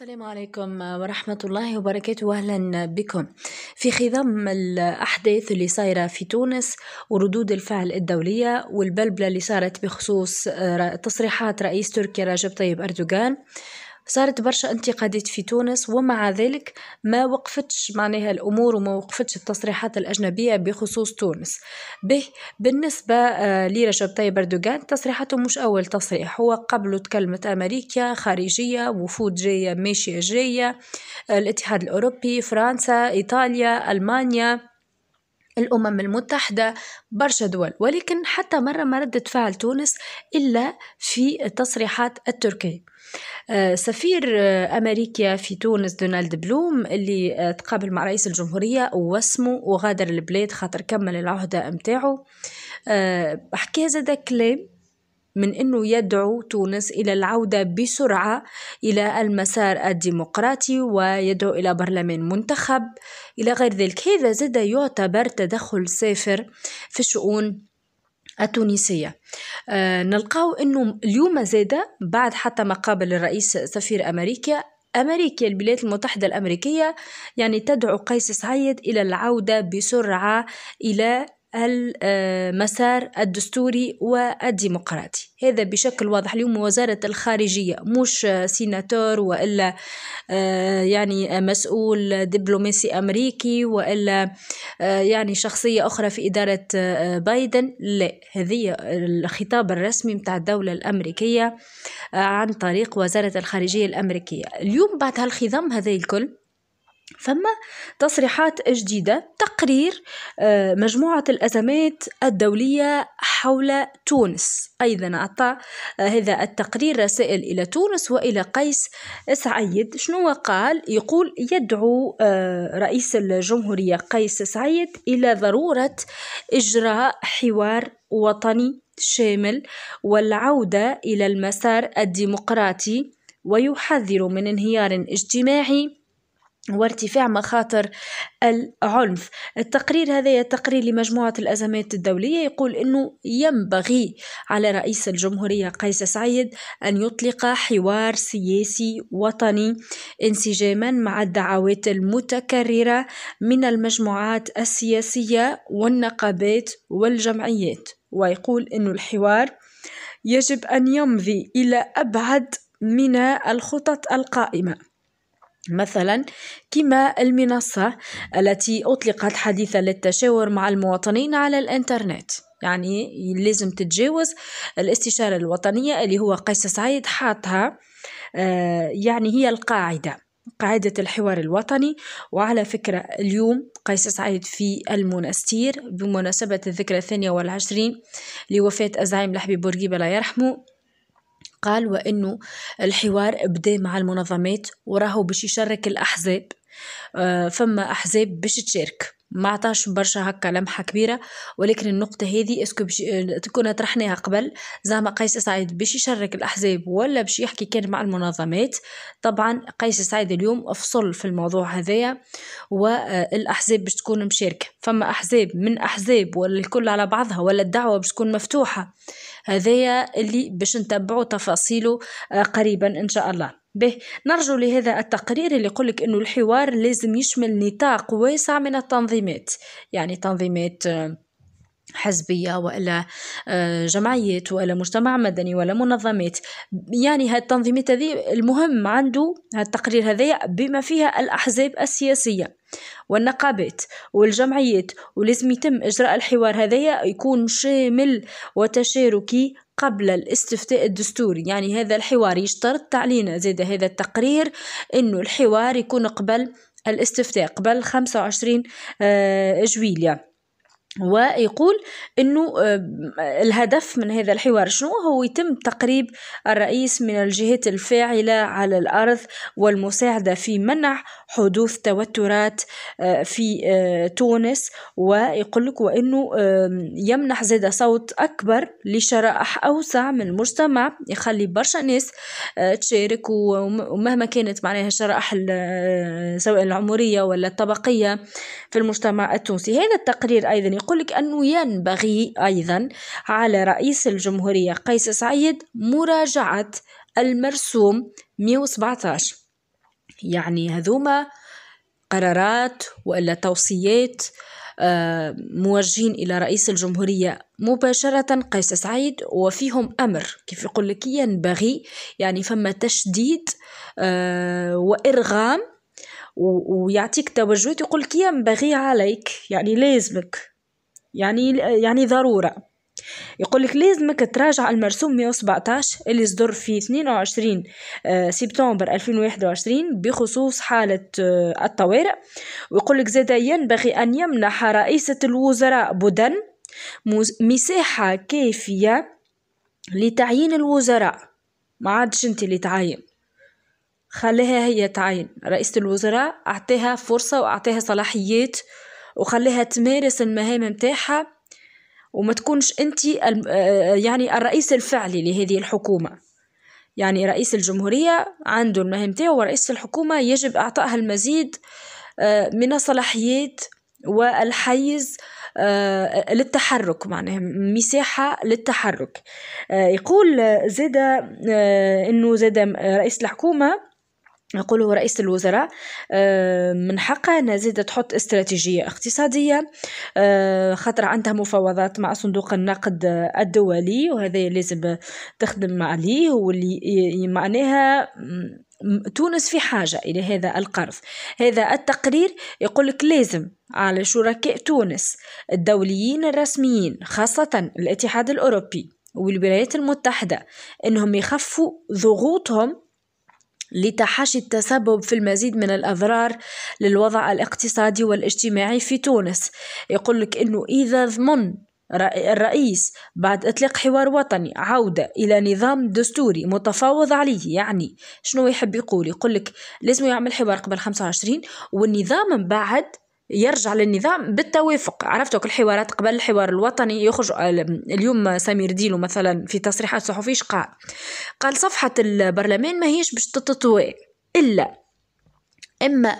السلام عليكم ورحمة الله وبركاته أهلا بكم في خضم الأحداث اللي صايرة في تونس وردود الفعل الدولية والبلبلة اللي صارت بخصوص تصريحات رئيس تركيا رجب طيب أردوغان صارت برشا انتقادات في تونس ومع ذلك ما وقفتش معناها الأمور وما وقفتش التصريحات الأجنبية بخصوص تونس به بالنسبة آه، لرجب طيب أردوغان تصريحاته مش أول تصريح هو قبله تكلمت أمريكا خارجية وفود جاية ماشية جاية آه، الاتحاد الأوروبي فرنسا إيطاليا ألمانيا الأمم المتحدة برشا دول ولكن حتى مرة ما ردت فعل تونس إلا في تصريحات التركية آه، سفير آه، أمريكا في تونس دونالد بلوم اللي آه، تقابل مع رئيس الجمهورية واسمه وغادر البلاد خاطر كمل العهدة متاعه حكى زاد كلام من انه يدعو تونس الى العوده بسرعه الى المسار الديمقراطي ويدعو الى برلمان منتخب الى غير ذلك هذا زاد يعتبر تدخل سافر في الشؤون التونسية آه نلقاو أنه اليوم زاد بعد حتى مقابل الرئيس سفير أمريكا أمريكا الولايات المتحدة الأمريكية يعني تدعو قيس سعيد إلى العودة بسرعة إلى المسار الدستوري والديمقراطي هذا بشكل واضح اليوم وزارة الخارجية مش سيناتور وإلا آه، يعني مسؤول دبلوماسي أمريكي وإلا آه، يعني شخصية أخرى في إدارة آه، بايدن لا هذه الخطاب الرسمي متاع الدولة الأمريكية عن طريق وزارة الخارجية الأمريكية اليوم بعد هالخضم هذا الكل فما تصريحات جديدة تقرير آه، مجموعة الأزمات الدولية حول تونس أيضا أعطى آه، هذا التقرير رسائل إلى تونس وإلى قيس سعيد شنو قال يقول يدعو آه، رئيس الجمهورية قيس سعيد إلى ضرورة إجراء حوار وطني شامل والعودة إلى المسار الديمقراطي ويحذر من انهيار اجتماعي وارتفاع مخاطر العنف التقرير هذا تقرير لمجموعة الأزمات الدولية يقول أنه ينبغي على رئيس الجمهورية قيس سعيد أن يطلق حوار سياسي وطني انسجاما مع الدعوات المتكررة من المجموعات السياسية والنقابات والجمعيات ويقول أن الحوار يجب أن يمضي إلى أبعد من الخطط القائمة مثلا كما المنصة التي أطلقت حديثا للتشاور مع المواطنين على الإنترنت يعني لازم تتجاوز الاستشارة الوطنية اللي هو قيس سعيد حاطها آه، يعني هي القاعدة قاعدة الحوار الوطني وعلى فكرة اليوم قيس سعيد في المنستير بمناسبة الذكرى الثانية والعشرين لوفاة أزعيم الحبيب بورقيبة لا يرحمه قال وأنه الحوار بدأ مع المنظمات وراهو باش يشارك الأحزاب آه، فما أحزاب باش تشارك ما عطاش برشا هكا لمحه كبيره ولكن النقطه هذه اسكو بش... تكون آه، طرحناها قبل زعما قيس سعيد باش يشرك الاحزاب ولا باش يحكي كان مع المنظمات طبعا قيس سعيد اليوم افصل في الموضوع هذايا والاحزاب آه، باش تكون مشاركه فما احزاب من احزاب ولا الكل على بعضها ولا الدعوه باش تكون مفتوحه هذايا اللي باش نتبعوا تفاصيله آه، قريبا ان شاء الله به نرجو لهذا التقرير اللي يقولك انه الحوار لازم يشمل نطاق واسع من التنظيمات يعني تنظيمات آه، حزبية وإلا آه، جمعيات وإلا مجتمع مدني ولا منظمات يعني هذه التنظيمات هذه المهم عنده هالتقرير هذا بما فيها الأحزاب السياسية والنقابات والجمعيات ولازم يتم إجراء الحوار هذايا يكون شامل وتشاركي قبل الاستفتاء الدستوري يعني هذا الحوار يشترط علينا زاد هذا التقرير انه الحوار يكون قبل الاستفتاء قبل 25 آه، جويلية ويقول انه آه، الهدف من هذا الحوار شنو هو يتم تقريب الرئيس من الجهات الفاعله على الارض والمساعده في منع حدوث توترات آه، في آه، تونس ويقول لك وانه يمنح زاد صوت اكبر لشرائح اوسع من المجتمع يخلي برشا ناس تشارك ومهما كانت معناها الشرائح سواء العمريه ولا الطبقيه في المجتمع التونسي هذا التقرير ايضا يقول لك أنه ينبغي أيضا على رئيس الجمهورية قيس سعيد مراجعة المرسوم 117 يعني هذوما قرارات والا توصيات آه، موجهين الى رئيس الجمهوريه مباشره قيس سعيد وفيهم امر كيف يقول لك ينبغي يعني فما تشديد آه، وارغام ويعطيك توجهات يقول لك ينبغي عليك يعني لازمك يعني يعني ضرورة يقول لك لازمك تراجع المرسوم 117 اللي صدر في 22 آه، سبتمبر 2021 بخصوص حالة آه، الطوارئ ويقول لك زاد ينبغي أن يمنح رئيسة الوزراء بدن مساحة كافية لتعيين الوزراء ما عادش انت اللي تعين خليها هي تعين رئيسة الوزراء أعطيها فرصة وأعطيها صلاحيات وخليها تمارس المهام متاعها وما تكونش انت آه، يعني الرئيس الفعلي لهذه الحكومه يعني رئيس الجمهوريه عنده المهام تاعو ورئيس الحكومه يجب اعطائها المزيد آه، من الصلاحيات والحيز آه، للتحرك معناها مساحة للتحرك يقول زاد أنه زاد رئيس الحكومة يقوله رئيس الوزراء آه، من حقها نزيد تحط استراتيجية اقتصادية آه، خاطر عندها مفاوضات مع صندوق النقد الدولي وهذا لازم تخدم عليه واللي معناها تونس في حاجة إلى هذا القرض هذا التقرير يقول لك لازم على شركاء تونس الدوليين الرسميين خاصة الاتحاد الأوروبي والولايات المتحدة إنهم يخفوا ضغوطهم لتحاشي التسبب في المزيد من الأضرار للوضع الاقتصادي والاجتماعي في تونس يقول لك أنه إذا ضمن الرئيس بعد إطلاق حوار وطني عودة إلى نظام دستوري متفاوض عليه يعني شنو يحب يقول يقول لك لازم يعمل حوار قبل 25 والنظام من بعد يرجع للنظام بالتوافق عرفتوا الحوارات قبل الحوار الوطني يخرج آه، اليوم سمير ديلو مثلا في تصريحات صحفيش قال قال صفحة البرلمان ما هيش باش تتطوى إلا إما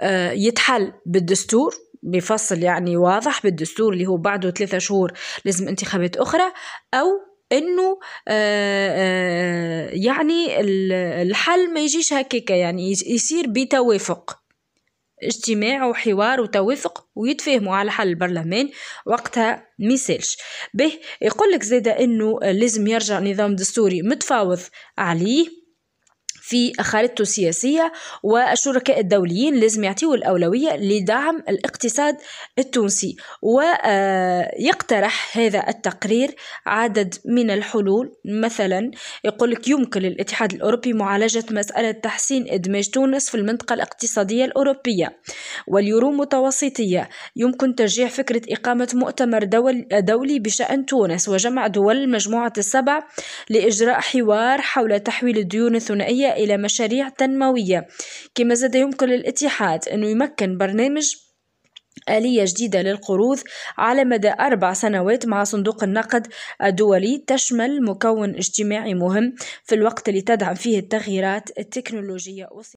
آه، يتحل بالدستور بفصل يعني واضح بالدستور اللي هو بعده ثلاثة شهور لازم انتخابات أخرى أو انه آه، يعني الحل ما يجيش هكاك يعني يصير بتوافق اجتماع وحوار وتوافق ويتفاهموا على حل البرلمان وقتها ميسالش به يقول لك زيدا انه لازم يرجع نظام دستوري متفاوض عليه في خارطته السياسية والشركاء الدوليين لازم يعطيوا الأولوية لدعم الاقتصاد التونسي ويقترح هذا التقرير عدد من الحلول مثلا يقول لك يمكن للاتحاد الأوروبي معالجة مسألة تحسين إدماج تونس في المنطقة الاقتصادية الأوروبية واليورو متوسطية يمكن تشجيع فكرة إقامة مؤتمر دول دولي بشأن تونس وجمع دول مجموعة السبع لإجراء حوار حول تحويل الديون الثنائية إلى مشاريع تنموية كما زاد يمكن للاتحاد أنه يمكن برنامج آلية جديدة للقروض على مدى أربع سنوات مع صندوق النقد الدولي تشمل مكون اجتماعي مهم في الوقت اللي تدعم فيه التغييرات التكنولوجية